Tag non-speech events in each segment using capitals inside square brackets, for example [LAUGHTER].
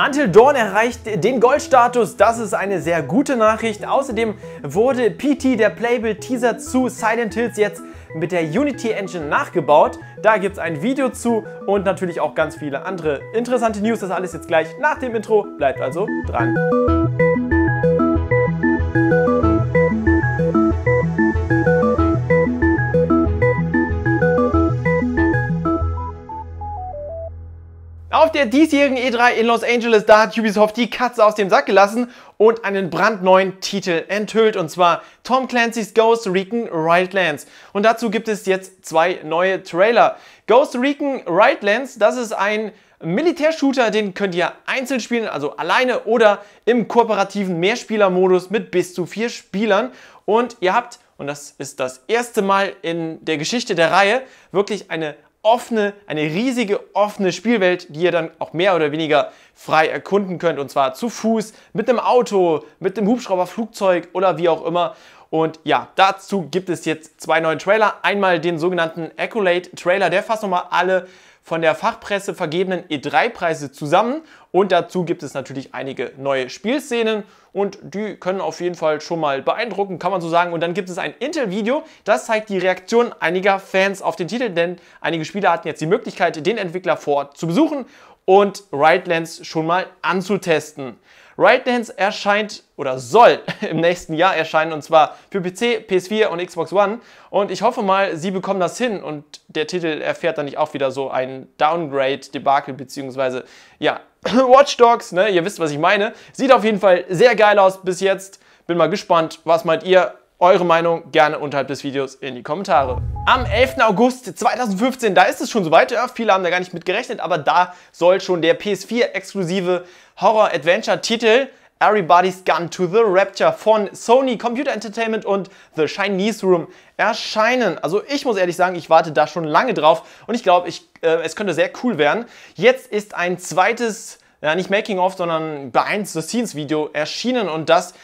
Until Dawn erreicht den Goldstatus, das ist eine sehr gute Nachricht. Außerdem wurde PT, der Playable-Teaser zu Silent Hills, jetzt mit der Unity Engine nachgebaut. Da gibt es ein Video zu und natürlich auch ganz viele andere interessante News. Das alles jetzt gleich nach dem Intro. Bleibt also dran. Musik Auf der diesjährigen E3 in Los Angeles, da hat Ubisoft die Katze aus dem Sack gelassen und einen brandneuen Titel enthüllt, und zwar Tom Clancy's Ghost Recon Wildlands. Und dazu gibt es jetzt zwei neue Trailer. Ghost Recon Wildlands, das ist ein Militärshooter, den könnt ihr einzeln spielen, also alleine oder im kooperativen Mehrspielermodus mit bis zu vier Spielern. Und ihr habt und das ist das erste Mal in der Geschichte der Reihe, wirklich eine offene, eine riesige offene Spielwelt, die ihr dann auch mehr oder weniger frei erkunden könnt. Und zwar zu Fuß, mit einem Auto, mit einem Hubschrauber, Flugzeug oder wie auch immer. Und ja, dazu gibt es jetzt zwei neue Trailer. Einmal den sogenannten Accolade Trailer, der fast nochmal alle von der Fachpresse vergebenen E3-Preise zusammen und dazu gibt es natürlich einige neue Spielszenen und die können auf jeden Fall schon mal beeindrucken, kann man so sagen. Und dann gibt es ein Intel-Video, das zeigt die Reaktion einiger Fans auf den Titel, denn einige Spieler hatten jetzt die Möglichkeit, den Entwickler vor Ort zu besuchen und Ridelands schon mal anzutesten. Dance erscheint oder soll [LAUGHS] im nächsten Jahr erscheinen und zwar für PC, PS4 und Xbox One. Und ich hoffe mal, sie bekommen das hin und der Titel erfährt dann nicht auch wieder so ein Downgrade-Debakel, beziehungsweise ja, [CLEARS THROAT] Watch Dogs, ne? ihr wisst, was ich meine. Sieht auf jeden Fall sehr geil aus bis jetzt. Bin mal gespannt, was meint ihr? Eure Meinung gerne unterhalb des Videos in die Kommentare. Am 11. August 2015, da ist es schon soweit, ja, viele haben da gar nicht mit gerechnet, aber da soll schon der PS4-exklusive Horror-Adventure-Titel Everybody's Gun to the Rapture von Sony Computer Entertainment und The Chinese Room erscheinen. Also ich muss ehrlich sagen, ich warte da schon lange drauf und ich glaube, ich, äh, es könnte sehr cool werden. Jetzt ist ein zweites, ja nicht Making-of, sondern Behind-the-Scenes-Video erschienen und das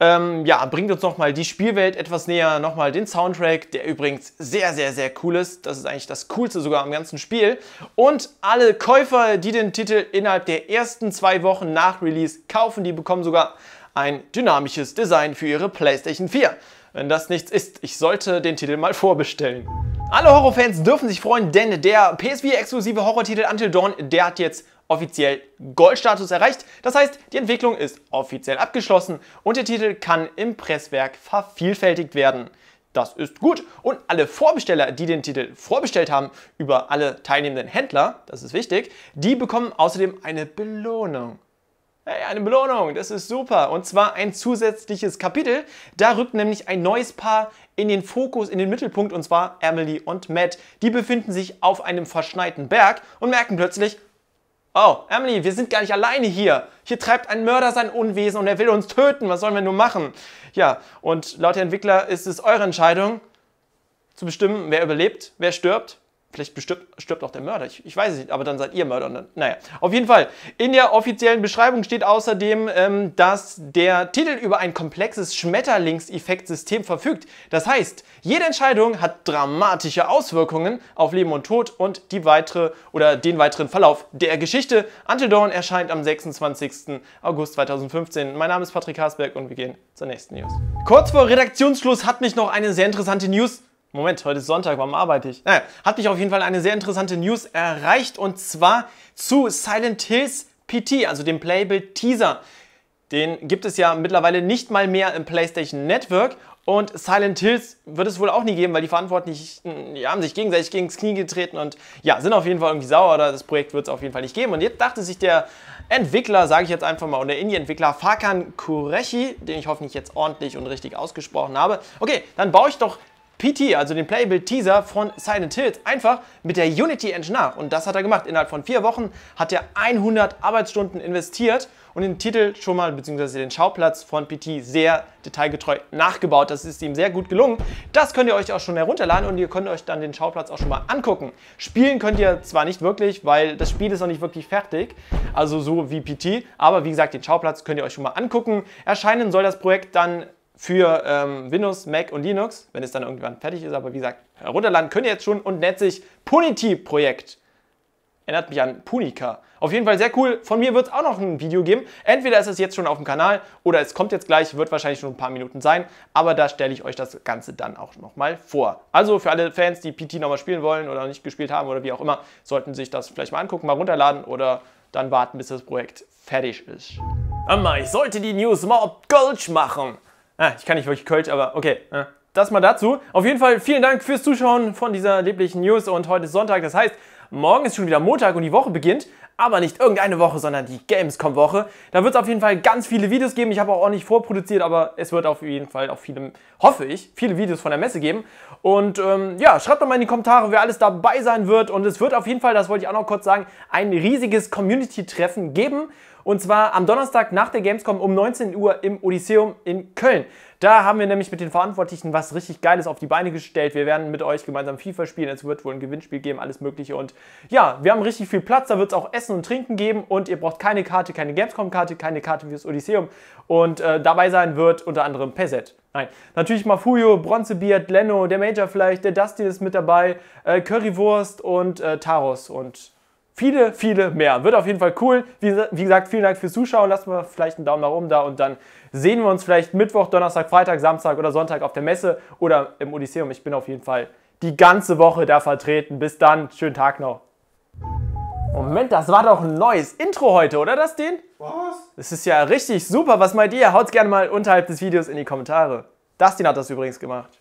ähm, ja, bringt uns nochmal die Spielwelt etwas näher, nochmal den Soundtrack, der übrigens sehr, sehr, sehr cool ist. Das ist eigentlich das Coolste sogar am ganzen Spiel. Und alle Käufer, die den Titel innerhalb der ersten zwei Wochen nach Release kaufen, die bekommen sogar ein dynamisches Design für ihre PlayStation 4. Wenn das nichts ist, ich sollte den Titel mal vorbestellen. Alle Horrorfans dürfen sich freuen, denn der PS4-exklusive Horrortitel Until Dawn, der hat jetzt offiziell Goldstatus erreicht. Das heißt, die Entwicklung ist offiziell abgeschlossen und der Titel kann im Presswerk vervielfältigt werden. Das ist gut und alle Vorbesteller, die den Titel vorbestellt haben, über alle teilnehmenden Händler, das ist wichtig, die bekommen außerdem eine Belohnung. Hey, eine Belohnung, das ist super. Und zwar ein zusätzliches Kapitel. Da rückt nämlich ein neues Paar in den Fokus, in den Mittelpunkt, und zwar Emily und Matt. Die befinden sich auf einem verschneiten Berg und merken plötzlich, Oh, Emily, wir sind gar nicht alleine hier. Hier treibt ein Mörder sein Unwesen und er will uns töten. Was sollen wir nur machen? Ja, und laut der Entwickler ist es eure Entscheidung zu bestimmen, wer überlebt, wer stirbt Vielleicht bestirbt, stirbt auch der Mörder. Ich, ich, weiß es nicht, aber dann seid ihr Mörder. Und dann, naja, auf jeden Fall. In der offiziellen Beschreibung steht außerdem, ähm, dass der Titel über ein komplexes Schmetterlingseffektsystem verfügt. Das heißt, jede Entscheidung hat dramatische Auswirkungen auf Leben und Tod und die weitere oder den weiteren Verlauf der Geschichte. Until Dawn erscheint am 26. August 2015. Mein Name ist Patrick Hasberg und wir gehen zur nächsten News. Kurz vor Redaktionsschluss hat mich noch eine sehr interessante News Moment, heute ist Sonntag, warum arbeite ich? Naja, hat mich auf jeden Fall eine sehr interessante News erreicht und zwar zu Silent Hills PT, also dem Playable Teaser. Den gibt es ja mittlerweile nicht mal mehr im PlayStation Network und Silent Hills wird es wohl auch nie geben, weil die Verantwortlichen die haben sich gegenseitig gegen das Knie getreten und ja, sind auf jeden Fall irgendwie sauer oder das Projekt wird es auf jeden Fall nicht geben. Und jetzt dachte sich der Entwickler, sage ich jetzt einfach mal, und der Indie-Entwickler Farkan Kureshi, den ich hoffentlich jetzt ordentlich und richtig ausgesprochen habe, okay, dann baue ich doch PT, also den Playable Teaser von Silent Hills, einfach mit der Unity Engine nach. Und das hat er gemacht. Innerhalb von vier Wochen hat er 100 Arbeitsstunden investiert und den Titel schon mal, beziehungsweise den Schauplatz von PT sehr detailgetreu nachgebaut. Das ist ihm sehr gut gelungen. Das könnt ihr euch auch schon herunterladen und ihr könnt euch dann den Schauplatz auch schon mal angucken. Spielen könnt ihr zwar nicht wirklich, weil das Spiel ist noch nicht wirklich fertig, also so wie PT, aber wie gesagt, den Schauplatz könnt ihr euch schon mal angucken. Erscheinen soll das Projekt dann für ähm, Windows, Mac und Linux, wenn es dann irgendwann fertig ist. Aber wie gesagt, herunterladen könnt ihr jetzt schon und nennt sich Punity-Projekt. Erinnert mich an Punica. Auf jeden Fall sehr cool. Von mir wird es auch noch ein Video geben. Entweder ist es jetzt schon auf dem Kanal oder es kommt jetzt gleich, wird wahrscheinlich schon ein paar Minuten sein. Aber da stelle ich euch das Ganze dann auch nochmal vor. Also für alle Fans, die PT nochmal spielen wollen oder nicht gespielt haben oder wie auch immer, sollten sich das vielleicht mal angucken, mal runterladen oder dann warten, bis das Projekt fertig ist. Amma, ich sollte die News mal Gulch machen. Ah, ich kann nicht wirklich Kölsch, aber okay. Äh, das mal dazu. Auf jeden Fall vielen Dank fürs Zuschauen von dieser lieblichen News und heute ist Sonntag. Das heißt, morgen ist schon wieder Montag und die Woche beginnt. Aber nicht irgendeine Woche, sondern die Gamescom-Woche. Da wird es auf jeden Fall ganz viele Videos geben. Ich habe auch ordentlich vorproduziert, aber es wird auf jeden Fall auch viele, hoffe ich, viele Videos von der Messe geben. Und ähm, ja, schreibt doch mal in die Kommentare, wer alles dabei sein wird. Und es wird auf jeden Fall, das wollte ich auch noch kurz sagen, ein riesiges Community-Treffen geben. Und zwar am Donnerstag nach der Gamescom um 19 Uhr im Odysseum in Köln. Da haben wir nämlich mit den Verantwortlichen was richtig Geiles auf die Beine gestellt. Wir werden mit euch gemeinsam FIFA spielen. Es wird wohl ein Gewinnspiel geben, alles Mögliche. Und ja, wir haben richtig viel Platz. Da wird es auch Essen und Trinken geben. Und ihr braucht keine Karte, keine Gamescom-Karte, keine Karte fürs Odysseum. Und äh, dabei sein wird unter anderem Peset. Nein, natürlich Mafuyo, Bronzebeard, Leno, der Major vielleicht, der Dustin ist mit dabei, äh, Currywurst und äh, Taros. Und viele, viele mehr. Wird auf jeden Fall cool. Wie, wie gesagt, vielen Dank fürs Zuschauen. Lasst mal vielleicht einen Daumen nach oben da und dann sehen wir uns vielleicht Mittwoch, Donnerstag, Freitag, Samstag oder Sonntag auf der Messe oder im Odysseum. Ich bin auf jeden Fall die ganze Woche da vertreten. Bis dann, schönen Tag noch. Moment, das war doch ein neues Intro heute, oder das, den? Was? Das ist ja richtig super. Was meint ihr? Haut's gerne mal unterhalb des Videos in die Kommentare. Dustin hat das übrigens gemacht.